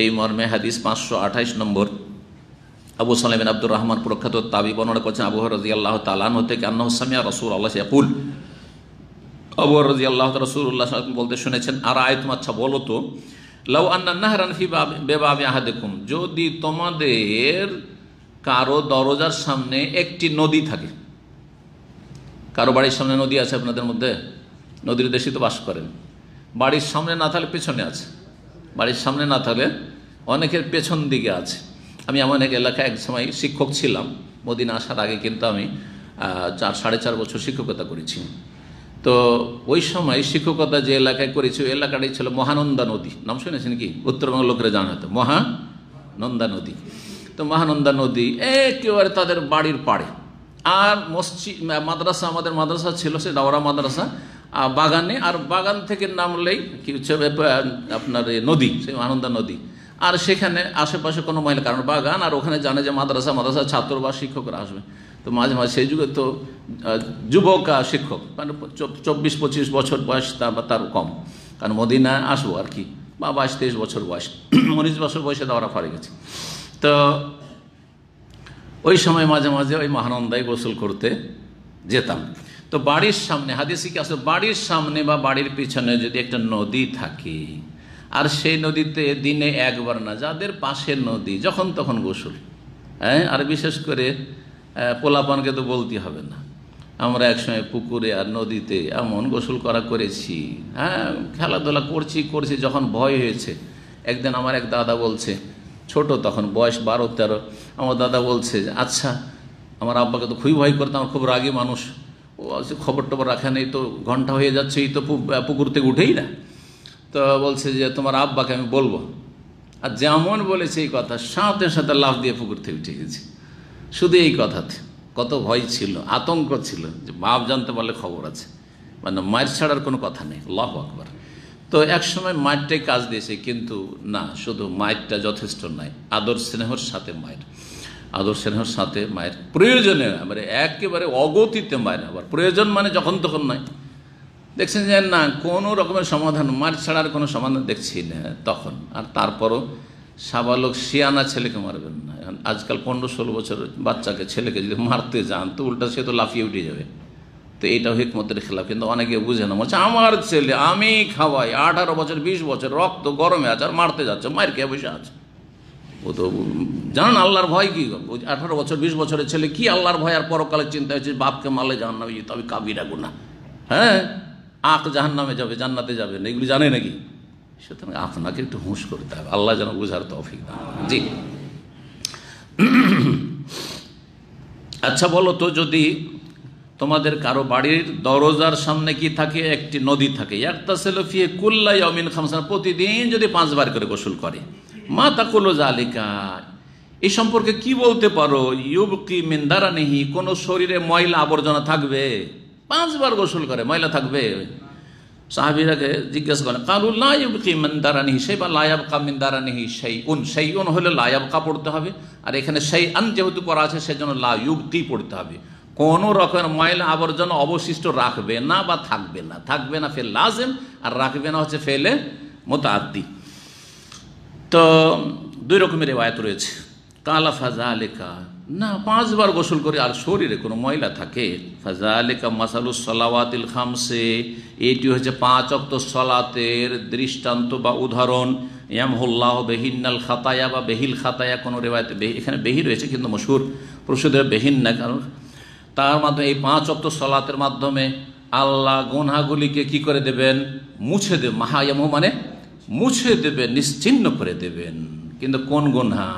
এই মর্মে হাদিস পাঁচশো আঠাইশ নম্বর আবু সালেমিন আব্দুর রহমান প্রখ্যাত তাবি বর্ণনা করছেন আবু রাজি আল্লাহ তালান থেকে আন্না হোসামিয়া রসুল আল্লাহ ইয়াকুল আবু রাজি আল্লাহ রসুল্লাহ বলতে শুনেছেন আর আয় তোমার আচ্ছা বলো তো লাউ আন্না নাহরান ফি বেবাবি আহা দেখুন যদি তোমাদের কারো দরজার সামনে একটি নদী থাকে কারো বাড়ির সামনে নদী আছে আপনাদের মধ্যে নদীর দেশে তো বাস করেন বাড়ির সামনে না থাকলে পেছনে আছে বাড়ির সামনে না থাকলে অনেকের পেছন দিকে আছে আমি এমন এক এলাকায় এক সময় শিক্ষক ছিলাম মদিনা আসার আগে কিন্তু আমি চার সাড়ে চার বছর শিক্ষকতা করেছি তো ওই সময় শিক্ষকতা যে এলাকায় করেছি ওই এলাকাটাই ছিল মহানন্দা নদী নাম শুনেছেন কি উত্তরবঙ্গ লোকের জানা হতো মহানন্দা নদী তো মহানন্দা নদী একেবারে তাদের বাড়ির পাড়ে আর মসজিদ মাদ্রাসা আমাদের মাদ্রাসা ছিল সে ডাওরা মাদ্রাসা বাগানে আর বাগান থেকে নামলেই কি হচ্ছে আপনার নদী সেই আনন্দা নদী আর সেখানে আশেপাশে কোনো মহিলা কারণ বাগান আর ওখানে জানে যে মাদ্রাসা মাদ্রাসা ছাত্র বা শিক্ষকরা আসবে তো মাঝে মাঝে সেই যুগে তো যুবক শিক্ষক মানে চব্বিশ পঁচিশ বছর বয়স তা বা তার কম কারণ মদিনায় আসবো আর কি বা বাইশ তেইশ বছর বয়স উনিশ বছর বয়সে দাওয়ারা ফারে গেছে তো ওই সময় মাঝে মাঝে ওই মহানন্দায় গোসল করতে যেতাম তো বাড়ির সামনে হাদিসি কি আসলে বাড়ির সামনে বা বাড়ির পিছনে যদি একটা নদী থাকে আর সেই নদীতে দিনে একবার না যাদের পাশের নদী যখন তখন গোসল হ্যাঁ আর বিশেষ করে পোলাপানকে তো বলতে হবে না আমরা একসময় পুকুরে আর নদীতে এমন গোসল করা করেছি হ্যাঁ খেলাধুলা করছি করছি যখন ভয় হয়েছে একদিন আমার এক দাদা বলছে ছোট তখন বয়স বারো তেরো আমার দাদা বলছে আচ্ছা আমার আব্বাকে তো খুবই ভয় করতাম খুব রাগী মানুষ ও খবর টবর রাখা নেই এই তো ঘন্টা হয়ে যাচ্ছে এই তো পুকুর থেকে উঠেই না তো বলছে যে তোমার আব্বাকে আমি বলবো আর যেমন বলেছে এই কথা সাঁতের সাথে লাভ দিয়ে পুকুর থেকে উঠে গেছে শুধু এই কথাতে কত ভয় ছিল আতঙ্ক ছিল যে বাপ জানতে পারলে খবর আছে মানে মায়ের ছাড়ার কোনো কথা নেই লাভ আকবার তো একসময় মায়েরটাই কাজ দিয়েছে কিন্তু না শুধু মায়েরটা যথেষ্ট নয় আদর স্নেহর সাথে মায়ের আদর সাথে মায়ের প্রয়োজনে মানে একেবারে অগতিতে মায়ের আবার প্রয়োজন মানে যখন তখন নয় দেখছেন যে না কোনো রকমের সমাধান মার ছাড়ার কোনো সমাধান দেখছি না তখন আর তারপরও সাবালক শিয়ানা ছেলেকে মারবেন না এখন আজকাল পনেরো ষোলো বছরের বাচ্চাকে ছেলেকে যদি মারতে যান তো উল্টা সে তো লাফিয়ে উঠে যাবে তো এটাও হিকমতের খেলাফ কিন্তু অনেকে বুঝে না বলছে আমার ছেলে আমি খাওয়াই আঠারো বছর বিশ বছর রক্ত গরমে আছে আর মারতে যাচ্ছে মায়ের কে বসে আছে ও তো জানান আল্লাহর ভয় কি আঠারো বছর বিশ বছরের ছেলে কি আল্লাহর ভয় আর পরকালের চিন্তা হয়েছে বাপকে মারলে জাহান নামে যেতে হবে কাবিরা গুণা হ্যাঁ আখ জাহান নামে যাবে জান্নাতে যাবে না এগুলি জানে নাকি সুতরাং আপনাকে একটু হুঁশ করতে হবে আল্লাহ যেন বুঝার তফিক দান জি আচ্ছা বলো তো যদি তোমাদের কারো বাড়ির দরজার সামনে কি থাকে একটি নদী থাকে একটা সেলফিয়ে কুল্লাই অমিন খামসান প্রতিদিন যদি পাঁচবার করে গোসল করে মা তাকুল জালিকা এ সম্পর্কে কি বলতে পারো ইউব কি মিন্দারা নেহি কোনো শরীরে ময়লা আবর্জনা থাকবে পাঁচবার গোসল করে ময়লা থাকবে সাহাবিরাকে জিজ্ঞেস করে কালু লাইব কি মিন্দারা নেহি সেই বা লায়াব কা মিন্দারা নেহি সেই উন সেই উন হলে লায়াব কা পড়তে হবে আর এখানে সেই আন যেহেতু পড়া আছে সেজন্য লায়ুব কি পড়তে হবে কোনো রকমের ময়লা আবর্জনা অবশিষ্ট রাখবে না বা থাকবে না থাকবে না ফের লাজেম আর রাখবে না হচ্ছে ফেলে মোতাদ্দি তো দুই রকমের রেওয়ায়ত রয়েছে কালা ফাজা আলেকা না পাঁচবার গোসল করে আর শরীরে কোনো ময়লা থাকে ফাজা আলেকা মাসালুস সলাওয়াতিল খামসে এটি হচ্ছে পাঁচ অক্ত সলাতের দৃষ্টান্ত বা উদাহরণ হল্লাহ বেহিন্নাল খাতায়া বা বেহিল খাতায়া কোনো রেওয়ায়ত এখানে বেহি রয়েছে কিন্তু মশুর প্রসুদ বেহিন না কারণ তার মাধ্যমে এই পাঁচ অক্ত সলাতের মাধ্যমে আল্লাহ গোনাগুলিকে কি করে দেবেন মুছে দেব মাহা মানে মুছে দেবেন নিশ্চিন্ন করে দেবেন কিন্তু কোন গুনহা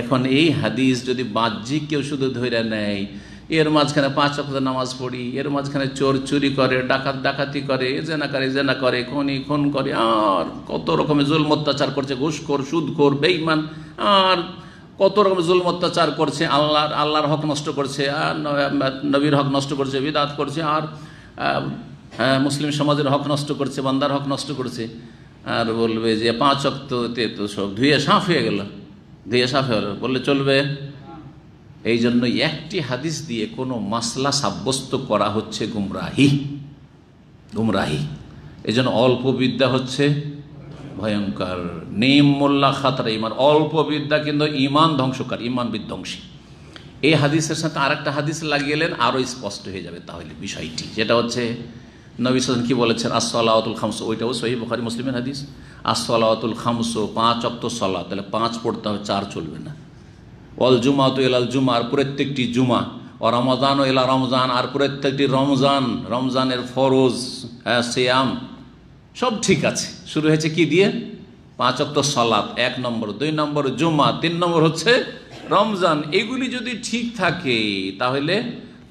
এখন এই হাদিস যদি বাহ্যিক কেউ শুধু ধরে নেয় এর মাঝখানে পাঁচ অক্ত নামাজ পড়ি এর মাঝখানে চোর চুরি করে ডাকাত ডাকাতি করে জেনা করে জেনা করে খনি খুন করে আর কত রকমের জুল অত্যাচার করছে ঘুষখোর সুদখোর বেইমান আর কত রকম জুল অত্যাচার করছে আল্লাহর আল্লাহর হক নষ্ট করছে আর নবীর হক নষ্ট করছে বিদাত করছে আর হ্যাঁ, মুসলিম সমাজের হক নষ্ট করছে বান্দার হক নষ্ট করছে আর বলবে যে পাঁচ অক্ত তো সব ধুয়ে সাফ হয়ে গেল ধুয়ে সাফ হয়ে বললে চলবে এই জন্য একটি হাদিস দিয়ে কোনো মাসলা সাব্যস্ত করা হচ্ছে গুমরাহি গুমরাহি এই জন্য অল্প বিদ্যা হচ্ছে ভয়ঙ্কর নিম মোল্লা খাতরা ইমান অল্প বিদ্যা কিন্তু ইমান ধ্বংসকার ইমান বিধ্বংসী এই হাদিসের সাথে আরেকটা হাদিস লাগিয়েলেন আরও স্পষ্ট হয়ে যাবে তাহলে বিষয়টি যেটা হচ্ছে নবী সালাম কী বলেছেন আসসালাতুল খামসো ওইটাও সহি বখারি মুসলিমের হাদিস আসসালাতুল খামসো পাঁচ অক্ত সলা তাহলে পাঁচ পড়তে হবে চার চলবে না অল জুমা তো এলাল জুমা আর প্রত্যেকটি জুমা ও রমজান ও এলা রমজান আর প্রত্যেকটি রমজান রমজানের ফরোজ হ্যাঁ শ্যাম সব ঠিক আছে শুরু হয়েছে কি দিয়ে পাঁচ অক্ত সলাপ এক নম্বর দুই নম্বর জুমা তিন নম্বর হচ্ছে রমজান এগুলি যদি ঠিক থাকে তাহলে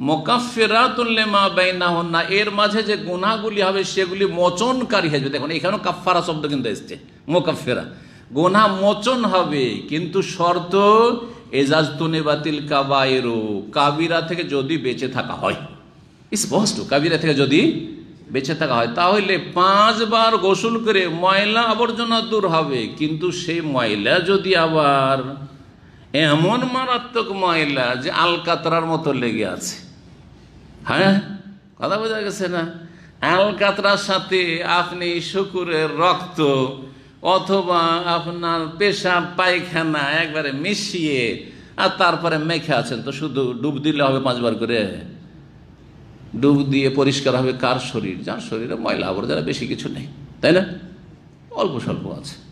মোকাফেরাতুল্লেমা বাইনাহন্না এর মাঝে যে গুনাহগুলি হবে সেগুলি মোচনকারী হয়ে হবে দেখুন এখানেও কাফারা শব্দ কিন্তু এসছে মোকাফেরা গোনা মোচন হবে কিন্তু শর্ত এজাজতুনে বাতিল কাবায়েরও কাবিরা থেকে যদি বেঁচে থাকা হয় স্পষ্ট কাবিরা থেকে যদি বেঁচে থাকা হয় তাহলে পাঁচবার গোসল করে ময়লা আবর্জনা দূর হবে কিন্তু সেই ময়লা যদি আবার এমন মারাত্মক ময়লা যে আলকাতরার মতো লেগে আছে হ্যাঁ কথা বোঝা গেছে না অ্যালকাতরার সাথে আপনি শুকুরের রক্ত অথবা আপনার পেশা পায়খানা একবারে মিশিয়ে আর তারপরে মেখে আছেন তো শুধু ডুব দিলে হবে পাঁচবার করে ডুব দিয়ে পরিষ্কার হবে কার শরীর যার শরীরে ময়লা আবর্জনা বেশি কিছু নেই তাই না অল্প স্বল্প আছে